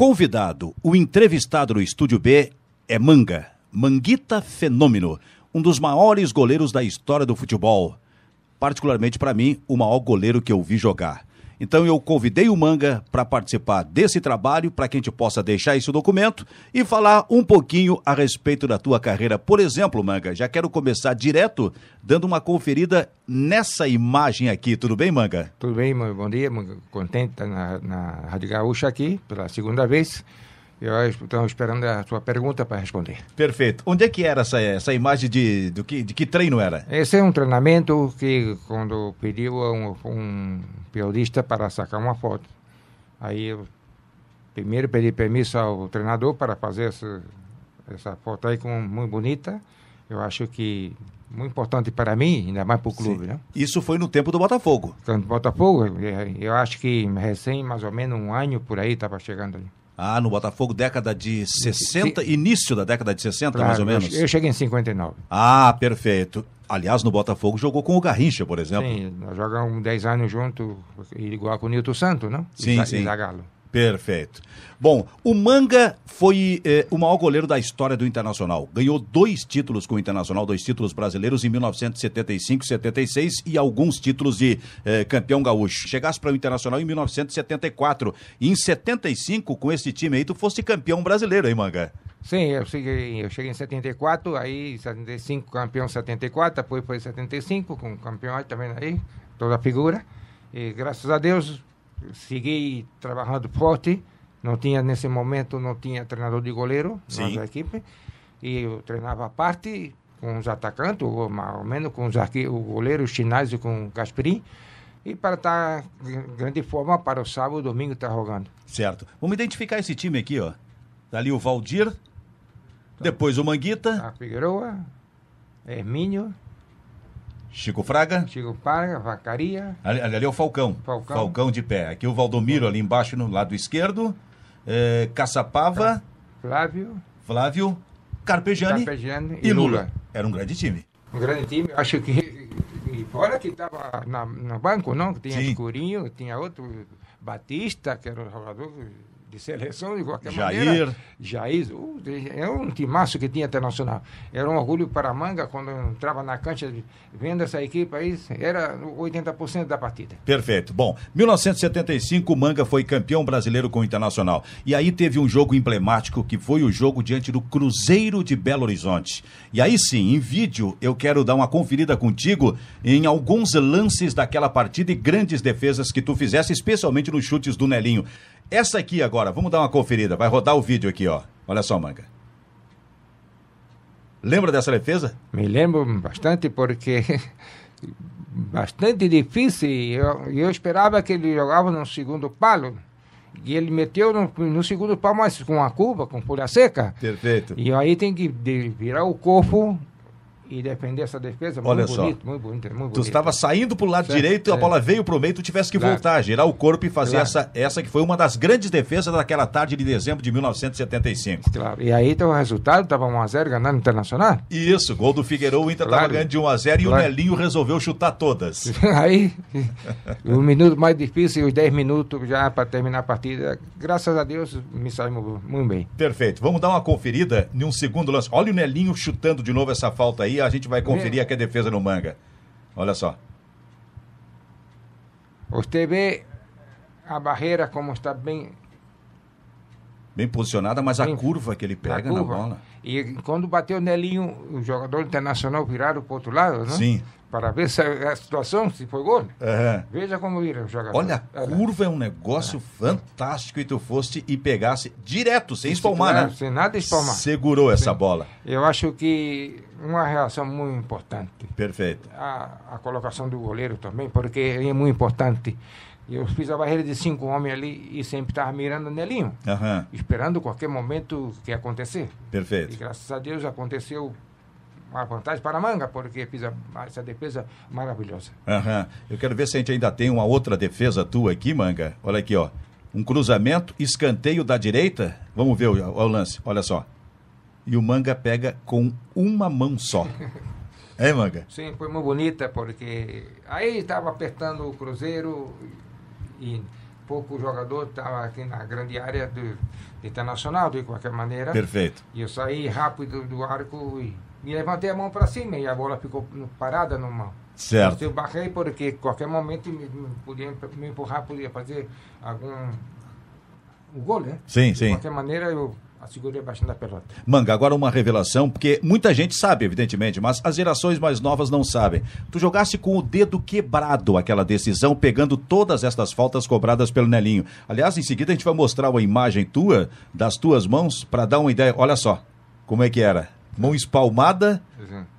convidado, o entrevistado no Estúdio B é Manga, Manguita Fenômeno, um dos maiores goleiros da história do futebol. Particularmente para mim, o maior goleiro que eu vi jogar. Então eu convidei o Manga para participar desse trabalho, para que a gente possa deixar esse documento e falar um pouquinho a respeito da tua carreira. Por exemplo, Manga, já quero começar direto dando uma conferida nessa imagem aqui. Tudo bem, Manga? Tudo bem, bom dia. Contente estar tá na, na Rádio Gaúcha aqui pela segunda vez. Eu estou esperando a sua pergunta para responder. Perfeito. Onde é que era essa, essa imagem de, do que, de que treino era? Esse é um treinamento que quando pediu um, um periodista para sacar uma foto, aí eu primeiro pedi permissão ao treinador para fazer essa, essa foto aí com muito bonita. Eu acho que muito importante para mim, ainda mais para o clube. Né? Isso foi no tempo do Botafogo. Então, Botafogo, é, eu acho que recém, mais ou menos um ano por aí, estava chegando ali. Ah, no Botafogo, década de 60, Se... início da década de 60, claro, mais ou menos. Eu cheguei em 59. Ah, perfeito. Aliás, no Botafogo jogou com o Garrincha, por exemplo. Sim, nós jogamos 10 anos junto, igual com o Nilton Santos, não? Sim, e, sim. E Zagallo. Perfeito. Bom, o Manga foi eh, o maior goleiro da história do Internacional. Ganhou dois títulos com o Internacional, dois títulos brasileiros em 1975 e 76 e alguns títulos de eh, campeão gaúcho. Chegasse para o Internacional em 1974 e em 75 com esse time aí tu fosse campeão brasileiro, hein, Manga? Sim, eu cheguei, eu cheguei em 74, aí 75 campeão 74, depois foi 75 com aí também aí, toda a figura. E graças a Deus segui trabalhando forte. Não tinha, nesse momento, não tinha treinador de goleiro Sim. na equipe. E eu treinava a parte com os atacantes, ou mais ou menos com os arque... o goleiro, o Chinásio com o Gasperin. E para estar em grande forma para o sábado e domingo estar jogando. Certo. Vamos identificar esse time aqui, ó. Tá ali o Valdir, tá. depois o Manguita. A tá, Figueroa, Hermínio, Chico Fraga. Chico Fraga, Vacaria. Ali, ali, é o Falcão. Falcão. Falcão de pé. Aqui o Valdomiro, ali embaixo, no lado esquerdo. É, Caçapava. Tá. Flávio. Flávio. Carpegiani. Carpegiani e, Lula. Lula. Era um grande time. Um grande time. Acho que. E fora que estava no banco, não? Tinha Sim. Escurinho, tinha outro. Batista, que era o jogador de seleção, de qualquer Jair. maneira. Jair. Jair, uh, é um timaço que tinha internacional. Era um orgulho para a manga quando entrava na cancha, vendo essa equipe aí, era 80% da partida. Perfeito. Bom, 1975, o Manga foi campeão brasileiro com o Internacional. E aí teve um jogo emblemático que foi o jogo diante do Cruzeiro de Belo Horizonte. E aí sim, em vídeo, eu quero dar uma conferida contigo em alguns lances daquela partida e grandes defesas que tu fizesse, especialmente nos chutes do Nelinho. Essa aqui agora, vamos dar uma conferida. Vai rodar o vídeo aqui, ó. Olha só, manga. Lembra dessa defesa? Me lembro bastante porque bastante difícil. Eu, eu esperava que ele jogava no segundo palo. E ele meteu no, no segundo palo mas com a curva, com folha seca. Perfeito. E aí tem que virar o corpo e defender essa defesa. Olha muito só. bonito, muito bonito, muito bonito. Tu estava saindo para o lado certo, direito, e a é. bola veio para o meio, tu tivesse que claro. voltar, girar o corpo e fazer claro. essa, essa que foi uma das grandes defesas daquela tarde de dezembro de 1975. Claro, e aí então, o resultado, estava 1x0 ganhando o Internacional. Isso, gol do Figueiredo, o Inter estava claro. ganhando de 1x0 e o Nelinho resolveu chutar todas. aí, o minuto mais difícil, os 10 minutos já para terminar a partida, graças a Deus me saímos muito bem. Perfeito, vamos dar uma conferida num segundo lance. Olha o Nelinho chutando de novo essa falta aí, a gente vai conferir aqui a defesa no manga. Olha só. Você vê a barreira como está bem. Bem posicionada, mas bem, a curva que ele pega na bola. E quando bateu o Nelinho, o jogador internacional virado para o outro lado, né? Sim para ver se a situação se foi gol. Uhum. Veja como ele o Olha, a é, né? curva é um negócio uhum. fantástico e tu foste e pegasse direto, sem espalmar, né? Sem nada espalmar. Segurou Sim. essa bola. Eu acho que uma reação muito importante. Perfeito. A, a colocação do goleiro também, porque é muito importante. Eu fiz a barreira de cinco homens ali e sempre estava mirando nelinho, uhum. esperando qualquer momento que acontecer. Perfeito. E graças a Deus aconteceu uma vantagem para a manga, porque fiz essa defesa maravilhosa. Uhum. Eu quero ver se a gente ainda tem uma outra defesa tua aqui, manga. Olha aqui, ó. Um cruzamento, escanteio da direita. Vamos ver o, o lance, olha só. E o manga pega com uma mão só. é, manga? Sim, foi muito bonita, porque aí estava apertando o Cruzeiro e pouco o jogador estava tá aqui na grande área do, Internacional, de qualquer maneira. Perfeito. E eu saí rápido do arco e, me levantei a mão para cima e a bola ficou parada no mão. Certo. Eu barrei porque qualquer momento me, me, podia me empurrar, podia fazer algum um gol, né? Sim, de sim. De qualquer maneira eu a segurança é baixando a pelota. Manga, agora uma revelação, porque muita gente sabe, evidentemente, mas as gerações mais novas não sabem. Tu jogasse com o dedo quebrado aquela decisão, pegando todas estas faltas cobradas pelo Nelinho. Aliás, em seguida a gente vai mostrar uma imagem tua, das tuas mãos, para dar uma ideia. Olha só, como é que era. Mão espalmada,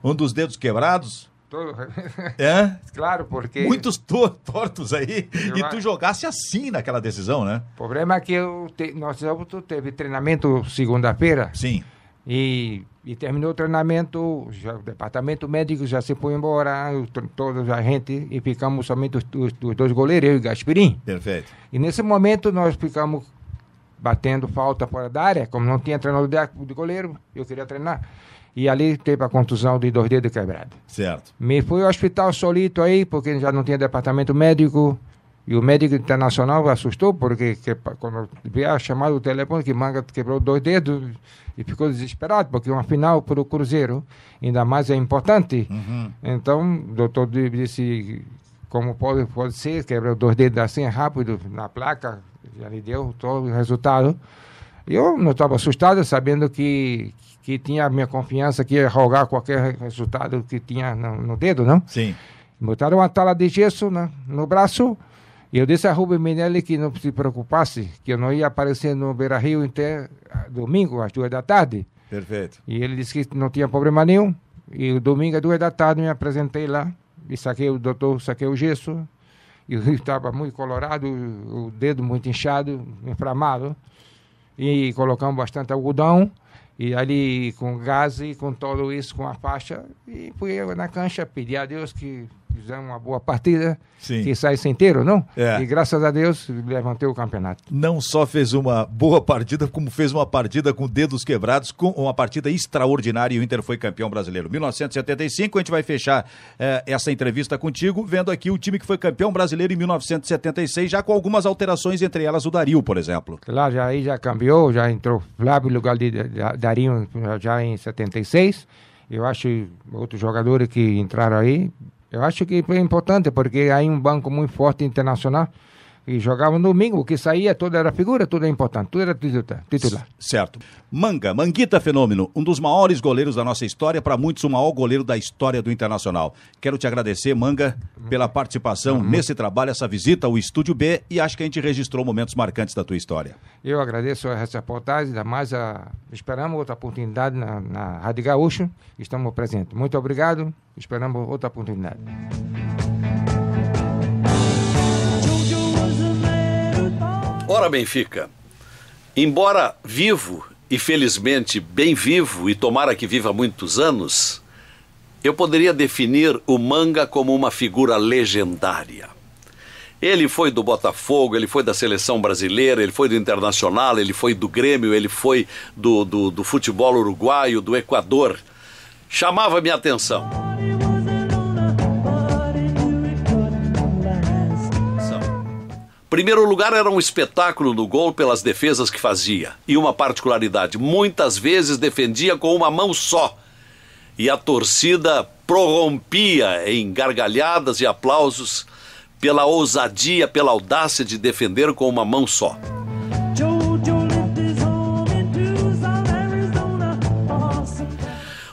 um dos dedos quebrados, Todo... É? claro, porque. Muitos tortos aí. Eu... E tu jogasse assim naquela decisão, né? O problema é que eu te... nosso teve treinamento segunda-feira. Sim. E, e terminou o treinamento, já, o departamento médico já se foi embora, toda a gente, e ficamos somente os, os, os dois goleiros, eu e Gaspirim. Perfeito. E nesse momento nós ficamos batendo falta fora da área, como não tinha treinador de goleiro, eu queria treinar. E ali teve a contusão de dois dedos quebrados. Certo. Me fui ao hospital solito aí, porque já não tinha departamento médico. E o médico internacional assustou, porque que, quando veio a ah, chamada do telefone, que Manga quebrou dois dedos e ficou desesperado, porque uma final para o Cruzeiro ainda mais é importante. Uhum. Então, o doutor disse: como pode, pode ser, quebrou dois dedos assim é rápido na placa, já lhe deu todo o resultado. Eu não estava assustado, sabendo que, que tinha a minha confiança, que ia rogar qualquer resultado que tinha no, no dedo, não? Sim. Botaram uma tala de gesso né, no braço. E eu disse a Rubem Minelli que não se preocupasse, que eu não ia aparecer no Beira Rio até domingo, às duas da tarde. Perfeito. E ele disse que não tinha problema nenhum. E domingo, às duas da tarde, me apresentei lá. E saquei o doutor, saquei o gesso. E estava muito colorado, o dedo muito inchado, inflamado e colocamos bastante algodão e ali com gás e com todo isso, com a faixa, e fui na cancha pedir a Deus que fizeram uma boa partida, Sim. que saísse inteiro, não? É. E graças a Deus levantei o campeonato. Não só fez uma boa partida, como fez uma partida com dedos quebrados, com uma partida extraordinária e o Inter foi campeão brasileiro. 1975, a gente vai fechar é, essa entrevista contigo, vendo aqui o time que foi campeão brasileiro em 1976, já com algumas alterações, entre elas o Dario, por exemplo. Lá já, aí já cambiou, já entrou Flávio no lugar de Dario já em 76. Eu acho outros jogadores que entraram aí eu acho que é importante porque há um banco muito forte internacional e jogava no domingo, o que saía, toda era figura, tudo era é importante, tudo era titular. Certo. Manga, Manguita Fenômeno, um dos maiores goleiros da nossa história, para muitos o maior goleiro da história do Internacional. Quero te agradecer, Manga, pela participação uhum. nesse trabalho, essa visita ao Estúdio B e acho que a gente registrou momentos marcantes da tua história. Eu agradeço essa reportagem, ainda mais a... esperamos outra oportunidade na, na Rádio Gaúcho, estamos presentes. Muito obrigado, esperamos outra oportunidade. Ora, Benfica, embora vivo e felizmente bem vivo, e tomara que viva muitos anos, eu poderia definir o Manga como uma figura legendária. Ele foi do Botafogo, ele foi da seleção brasileira, ele foi do Internacional, ele foi do Grêmio, ele foi do, do, do futebol uruguaio, do Equador. Chamava minha atenção. Primeiro lugar, era um espetáculo no gol pelas defesas que fazia. E uma particularidade: muitas vezes defendia com uma mão só. E a torcida prorrompia em gargalhadas e aplausos pela ousadia, pela audácia de defender com uma mão só.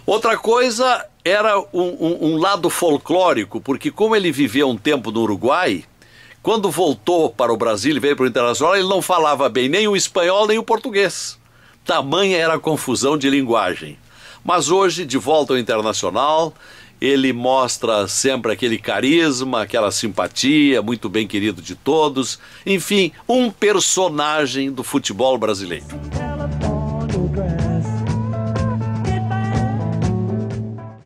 Outra coisa era um, um, um lado folclórico, porque como ele vivia um tempo no Uruguai, quando voltou para o Brasil e veio para o Internacional, ele não falava bem nem o espanhol nem o português. Tamanha era a confusão de linguagem. Mas hoje, de volta ao Internacional, ele mostra sempre aquele carisma, aquela simpatia, muito bem querido de todos. Enfim, um personagem do futebol brasileiro.